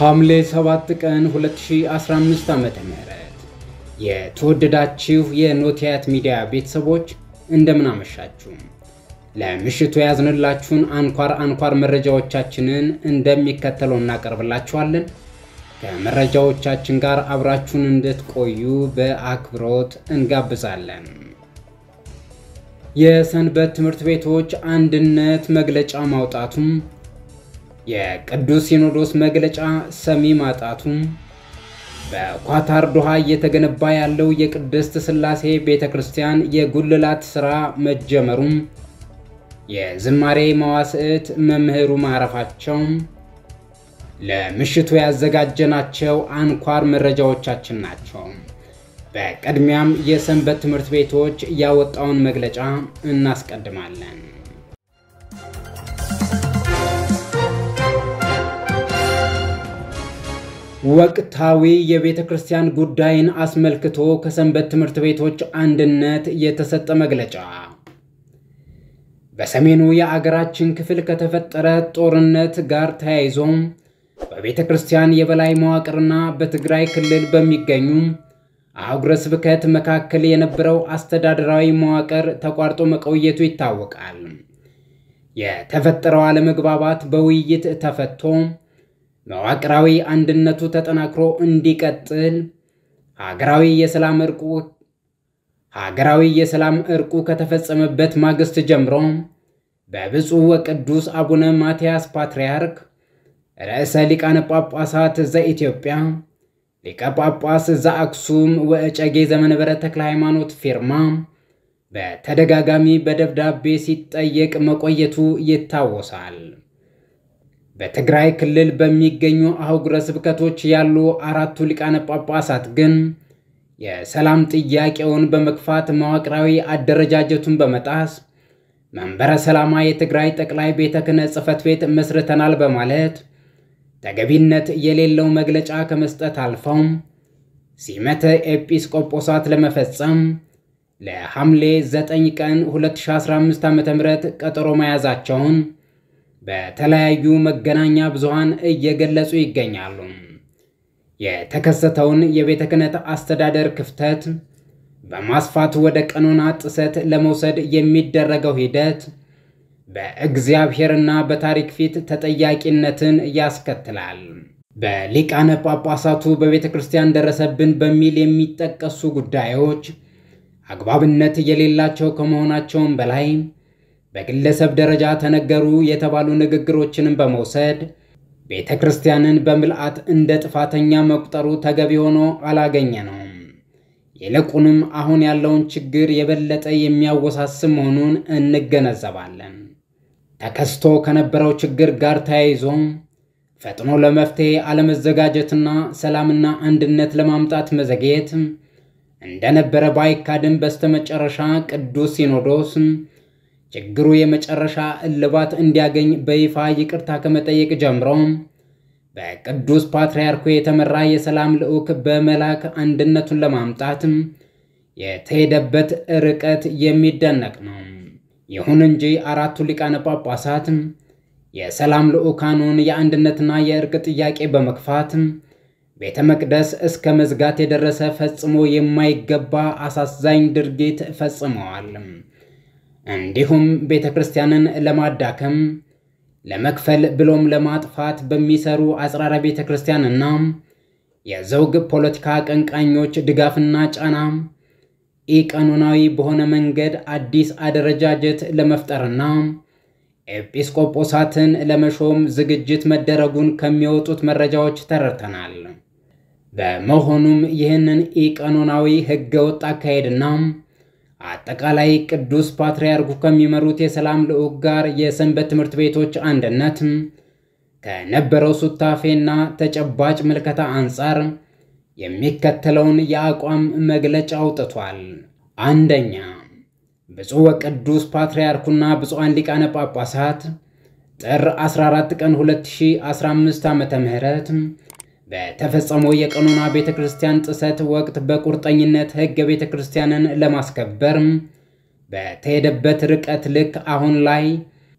ሐምሌ 7 ቀን 2015 ዓ.ም የተወደዳችሁ የኖቲያት ሚዲያ ቤተሰቦች እንደምን አመሻችሁ። ለምሽቱ ያዝንላችሁን አንኳር አንኳር መረጃዎቻችንን እንደሚከተለው እናቀርብላችኋለን። ከመረጃዎቻችን ጋር አብራችሁን እንድትቆዩ በአክብሮት እንጋብዛለን። የሰንበት ትምህርት ቤቶች አንድነት መግለጫ ማውጣቱም የቅዱስ ሲኖዶስ መግለጫ ሰሚ ማጣቱም በኳታር ዶሃ እየተገነባ ያለው የቅድስት ስላሴ ቤተ ክርስቲያን የጉልላት ሥራ መጀመሩም የዝማሬ መዋስዕት መምህሩ ማረፋቸው ለምሽቱ ያዘጋጀናቸው አንኳር መረጃዎቻችን ናቸው። በቅድሚያም የሰንበት ትምህርት ቤቶች ያወጣውን መግለጫ እናስቀድማለን። ወቅታዊ የቤተ ክርስቲያን ጉዳይን አስመልክቶ ከሰንበት ትምህርት ቤቶች አንድነት የተሰጠ መግለጫ። በሰሜኑ የአገራችን ክፍል ከተፈጠረ ጦርነት ጋር ተያይዞ በቤተ ክርስቲያን የበላይ መዋቅርና በትግራይ ክልል በሚገኙ አህጉረ ስብከት መካከል የነበረው አስተዳደራዊ መዋቅር ተቋርጦ መቆየቱ ይታወቃል። የተፈጠረው አለመግባባት በውይይት ተፈቶ መዋቅራዊ አንድነቱ ተጠናክሮ እንዲቀጥል ሀገራዊ የሰላም እርቁ ሀገራዊ የሰላም እርቁ ከተፈጸመበት ማግስት ጀምሮ በብፁዕ ወቅዱስ አቡነ ማትያስ ፓትርያርክ ርዕሰ ሊቃነ ጳጳሳት ዘኢትዮጵያ ሊቀ ጳጳስ ዘአክሱም ወእጨጌ ዘመንበረ ተክለ ሃይማኖት ፊርማ በተደጋጋሚ በደብዳቤ ሲጠየቅ መቆየቱ ይታወሳል። በትግራይ ክልል በሚገኙ አህጉረ ስብከቶች ያሉ አራቱ ሊቃነ ጳጳሳት ግን የሰላም ጥያቄውን በመግፋት መዋቅራዊ አደረጃጀቱን በመጣስ መንበረ ሰላማ የትግራይ ጠቅላይ ቤተ ክህነት ጽሕፈት ቤት መስርተናል በማለት ተገቢነት የሌለው መግለጫ ከመስጠት አልፈው ሲመተ ኤጲስቆጶሳት ለመፈጸም ለሐምሌ 9 ቀን 2015 ዓ.ም ቀጠሮ መያዛቸውን በተለያዩ መገናኛ ብዙሃን እየገለጹ ይገኛሉ። የተከሰተውን የቤተ ክህነት አስተዳደር ክፍተት በማስፋት ወደ ቀኖና ጥሰት ለመውሰድ የሚደረገው ሂደት በእግዚአብሔርና በታሪክ ፊት ተጠያቂነትን ያስከትላል። በሊቃነ ጳጳሳቱ በቤተ ክርስቲያን ደረሰብን በሚል የሚጠቀሱ ጉዳዮች አግባብነት የሌላቸው ከመሆናቸውም በላይ በግለሰብ ደረጃ ተነገሩ የተባሉ ንግግሮችንም በመውሰድ ቤተ ክርስቲያንን በምልአት እንደ ጥፋተኛ መቁጠሩ ተገቢ ሆኖ አላገኘ ነው። ይልቁንም አሁን ያለውን ችግር የበለጠ የሚያወሳስብ መሆኑን እንገነዘባለን። ተከስቶ ከነበረው ችግር ጋር ተያይዞ ፈጥኖ ለመፍትሄ አለመዘጋጀትና ሰላምና አንድነት ለማምጣት መዘግየት እንደነበረ ባይካድም በስተመጨረሻ ቅዱስ ሲኖዶስ ችግሩ የመጨረሻ እልባት እንዲያገኝ በይፋ ይቅርታ ከመጠየቅ ጀምሮ በቅዱስ ፓትርያርኩ የተመራ የሰላም ልዑክ በመላክ አንድነቱን ለማምጣትም የተሄደበት ርቀት የሚደነቅ ነው። ይሁን እንጂ አራቱ ሊቃነ ጳጳሳት የሰላም ልዑካኑን የአንድነትና የእርቅ ጥያቄ በመክፋትም ቤተ መቅደስ እስከ መዝጋት የደረሰ ፈጽሞ የማይገባ አሳዛኝ ድርጊት ፈጽመዋል። እንዲሁም ቤተ ክርስቲያንን ለማዳከም ለመክፈል ብሎም ለማጥፋት በሚሰሩ አጽራረ ቤተ ክርስቲያንና የዘውግ ፖለቲካ አቀንቃኞች ድጋፍና ጫና ኢቀኖናዊ በሆነ መንገድ አዲስ አደረጃጀት ለመፍጠርና ኤጲስቆጶሳትን ለመሾም ዝግጅት መደረጉን ከሚወጡት መረጃዎች ተረድተናል። በመሆኑም ይህንን ኢቀኖናዊ ሕገወጥ አካሄድና አጠቃላይ ቅዱስ ፓትርያርኩ ከሚመሩት የሰላም ልዑክ ጋር የሰንበት ትምህርት ቤቶች አንድነት ከነበረው ሱታፌና ተጨባጭ ምልከታ አንጻር የሚከተለውን የአቋም መግለጫ አውጥቷል። አንደኛ ብፁዕ ወቅዱስ ፓትርያርኩና ብፁዓን ሊቃነ ጳጳሳት ጥር 14 ቀን 2015 ም በተፈጸመው የቀኖና ቤተ ክርስቲያን ጥሰት ወቅት በቁርጠኝነት ሕገ ቤተ ክርስቲያንን ለማስከበር በተሄደበት ርቀት ልክ አሁን ላይ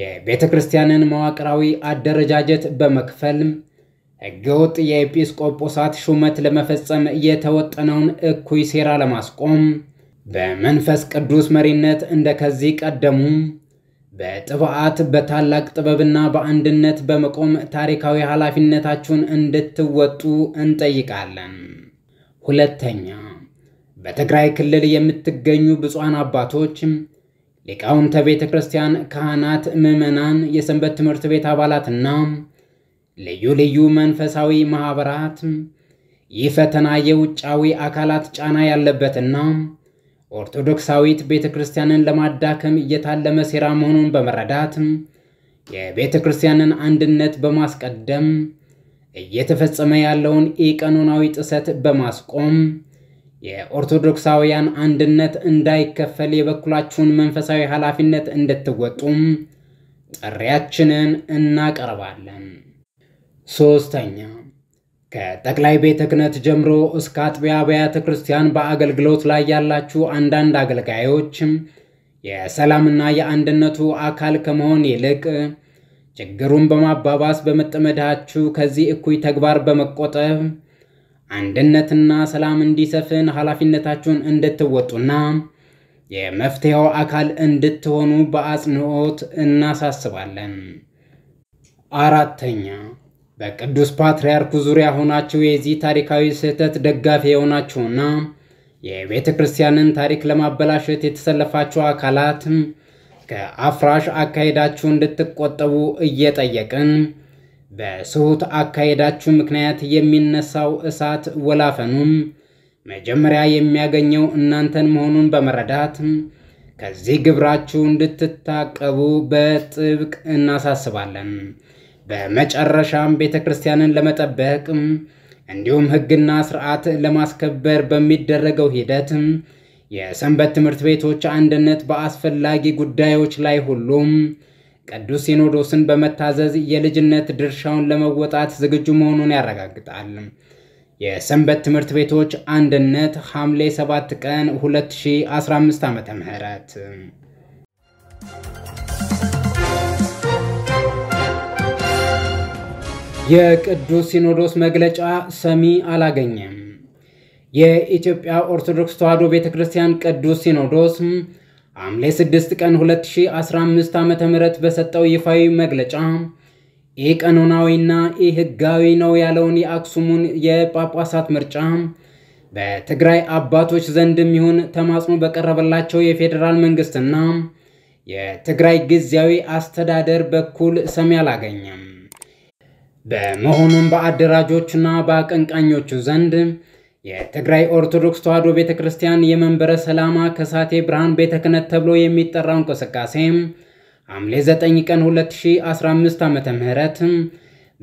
የቤተ ክርስቲያንን መዋቅራዊ አደረጃጀት በመክፈል ሕገወጥ የኤጲስቆጶሳት ሹመት ለመፈጸም የተወጠነውን እኩይ ሴራ ለማስቆም በመንፈስ ቅዱስ መሪነት እንደከዚህ ቀደሙ በጥብዓት በታላቅ ጥበብና በአንድነት በመቆም ታሪካዊ ኃላፊነታችሁን እንድትወጡ እንጠይቃለን። ሁለተኛ፣ በትግራይ ክልል የምትገኙ ብፁዓን አባቶች፣ ሊቃውንተ ቤተ ክርስቲያን፣ ካህናት፣ ምዕመናን፣ የሰንበት ትምህርት ቤት አባላትና ልዩ ልዩ መንፈሳዊ ማኅበራት ይህ ፈተና የውጫዊ አካላት ጫና ያለበትና ኦርቶዶክሳዊት ቤተ ክርስቲያንን ለማዳከም እየታለመ ሴራ መሆኑን በመረዳት የቤተ ክርስቲያንን አንድነት በማስቀደም እየተፈጸመ ያለውን ኢቀኖናዊ ጥሰት በማስቆም የኦርቶዶክሳውያን አንድነት እንዳይከፈል የበኩላችሁን መንፈሳዊ ኃላፊነት እንድትወጡም ጥሪያችንን እናቀርባለን። ሶስተኛ ከጠቅላይ ቤተ ክህነት ጀምሮ እስከ አጥቢያ አብያተ ክርስቲያን በአገልግሎት ላይ ያላችሁ አንዳንድ አገልጋዮችም የሰላምና የአንድነቱ አካል ከመሆን ይልቅ ችግሩን በማባባስ በመጠመዳችሁ ከዚህ እኩይ ተግባር በመቆጠብ አንድነትና ሰላም እንዲሰፍን ኃላፊነታችሁን እንድትወጡና የመፍትሄው አካል እንድትሆኑ በአጽንኦት እናሳስባለን። አራተኛ በቅዱስ ፓትርያርኩ ዙሪያ ሆናችሁ የዚህ ታሪካዊ ስህተት ደጋፊ የሆናችሁና የቤተ ክርስቲያንን ታሪክ ለማበላሸት የተሰለፋችሁ አካላት ከአፍራሽ አካሄዳችሁ እንድትቆጠቡ እየጠየቅን በስሁት አካሄዳችሁ ምክንያት የሚነሳው እሳት ወላፈኑም መጀመሪያ የሚያገኘው እናንተን መሆኑን በመረዳት ከዚህ ግብራችሁ እንድትታቀቡ በጥብቅ እናሳስባለን። በመጨረሻም ቤተ ክርስቲያንን ለመጠበቅ እንዲሁም ሕግና ስርዓት ለማስከበር በሚደረገው ሂደት የሰንበት ትምህርት ቤቶች አንድነት በአስፈላጊ ጉዳዮች ላይ ሁሉም ቅዱስ ሲኖዶስን በመታዘዝ የልጅነት ድርሻውን ለመወጣት ዝግጁ መሆኑን ያረጋግጣል። የሰንበት ትምህርት ቤቶች አንድነት ሐምሌ 7 ቀን 2015 ዓ.ም የቅዱስ ሲኖዶስ መግለጫ ሰሚ አላገኘም። የኢትዮጵያ ኦርቶዶክስ ተዋሕዶ ቤተ ክርስቲያን ቅዱስ ሲኖዶስ ሐምሌ 6 ቀን 2015 ዓ ም በሰጠው ይፋዊ መግለጫ ኢቀኖናዊና ህጋዊ ነው ያለውን የአክሱሙን የጳጳሳት ምርጫ በትግራይ አባቶች ዘንድም ይሁን ተማጽኖ በቀረበላቸው የፌዴራል መንግስትና የትግራይ ጊዜያዊ አስተዳደር በኩል ሰሚ አላገኘም። በመሆኑም በአደራጆችና በአቀንቃኞቹ ዘንድ የትግራይ ኦርቶዶክስ ተዋሕዶ ቤተ ክርስቲያን የመንበረ ሰላማ ከሳቴ ብርሃን ቤተ ክህነት ተብሎ የሚጠራው እንቅስቃሴ ሐምሌ 9 ቀን 2015 ዓ ምህረት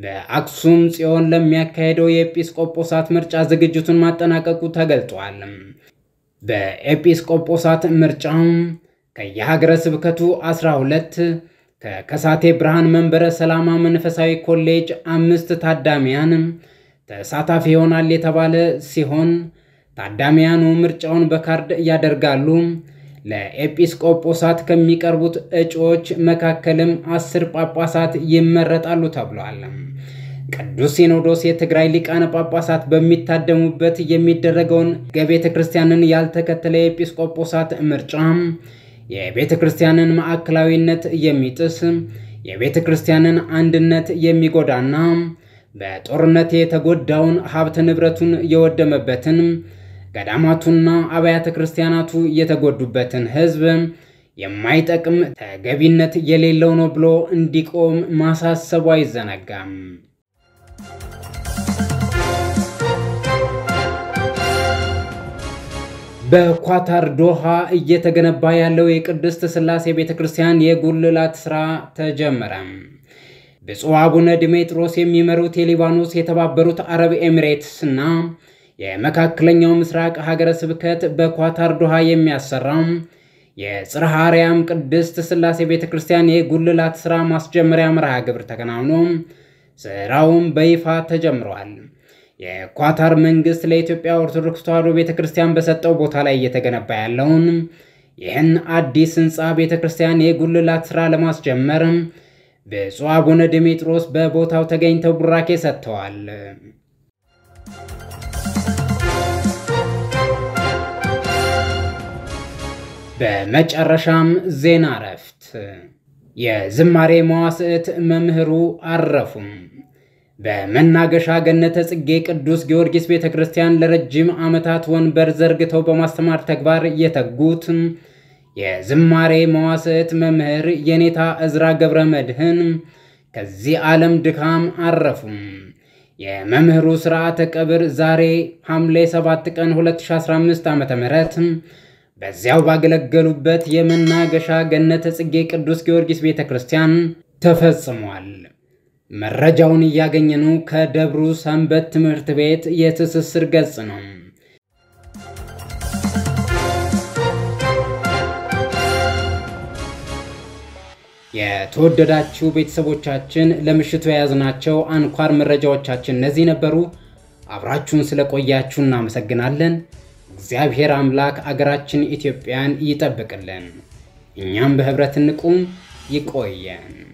በአክሱም ጽዮን ለሚያካሄደው የኤጲስቆጶሳት ምርጫ ዝግጅቱን ማጠናቀቁ ተገልጿል። በኤጲስቆጶሳት ምርጫ ከየሀገረ ስብከቱ 12 ከከሳቴ ብርሃን መንበረ ሰላማ መንፈሳዊ ኮሌጅ አምስት ታዳሚያን ተሳታፊ ይሆናል የተባለ ሲሆን ታዳሚያኑ ምርጫውን በካርድ ያደርጋሉ። ለኤጲስቆጶሳት ከሚቀርቡት እጩዎች መካከልም አስር ጳጳሳት ይመረጣሉ ተብሏል። ቅዱስ ሲኖዶስ የትግራይ ሊቃነ ጳጳሳት በሚታደሙበት የሚደረገውን ገቤተ ክርስቲያንን ያልተከተለ የኤጲስቆጶሳት ምርጫ የቤተ ክርስቲያንን ማዕከላዊነት የሚጥስ የቤተ ክርስቲያንን አንድነት የሚጎዳና በጦርነት የተጎዳውን ሀብት ንብረቱን የወደመበትን ገዳማቱና አብያተ ክርስቲያናቱ የተጎዱበትን ሕዝብ የማይጠቅም ተገቢነት የሌለው ነው ብሎ እንዲቆም ማሳሰቡ አይዘነጋም። በኳታር ዶሃ እየተገነባ ያለው የቅድስት ስላሴ ቤተ ክርስቲያን የጉልላት ስራ ተጀመረ። ብፁዕ አቡነ ዲሜጥሮስ የሚመሩት የሊባኖስ የተባበሩት አረብ ኤሚሬትስ እና የመካከለኛው ምስራቅ ሀገረ ስብከት በኳታር ዶሃ የሚያሰራ የጽርሐ አርያም ቅድስት ስላሴ ቤተ ክርስቲያን የጉልላት ስራ ማስጀመሪያ መርሃ ግብር ተከናውኖ ስራውም በይፋ ተጀምረዋል። የኳታር መንግስት ለኢትዮጵያ ኦርቶዶክስ ተዋሕዶ ቤተ ክርስቲያን በሰጠው ቦታ ላይ እየተገነባ ያለውን ይህን አዲስ ህንፃ ቤተ ክርስቲያን የጉልላት ስራ ለማስጀመር ብፁዕ አቡነ ድሜጥሮስ በቦታው ተገኝተው ቡራኬ ሰጥተዋል። በመጨረሻም ዜና እረፍት የዝማሬ መዋስዕት መምህሩ አረፉም። በመናገሻ ገነተ ጽጌ ቅዱስ ጊዮርጊስ ቤተ ክርስቲያን ለረጅም ዓመታት ወንበር ዘርግተው በማስተማር ተግባር የተጉት የዝማሬ መዋስዕት መምህር የኔታ እዝራ ገብረ መድህን ከዚህ ዓለም ድካም አረፉም። የመምህሩ ሥርዓተ ቀብር ዛሬ ሐምሌ 7 ቀን 2015 ም በዚያው ባገለገሉበት የመናገሻ ገነተ ጽጌ ቅዱስ ጊዮርጊስ ቤተ ክርስቲያን ተፈጽሟል። መረጃውን እያገኘኑ ከደብሩ ሰንበት ትምህርት ቤት የትስስር ገጽ ነው። የተወደዳችሁ ቤተሰቦቻችን ለምሽቱ የያዝናቸው አንኳር መረጃዎቻችን እነዚህ ነበሩ። አብራችሁን ስለቆያችሁ እናመሰግናለን። እግዚአብሔር አምላክ አገራችን ኢትዮጵያን ይጠብቅልን። እኛም በህብረት እንቁም። ይቆየን።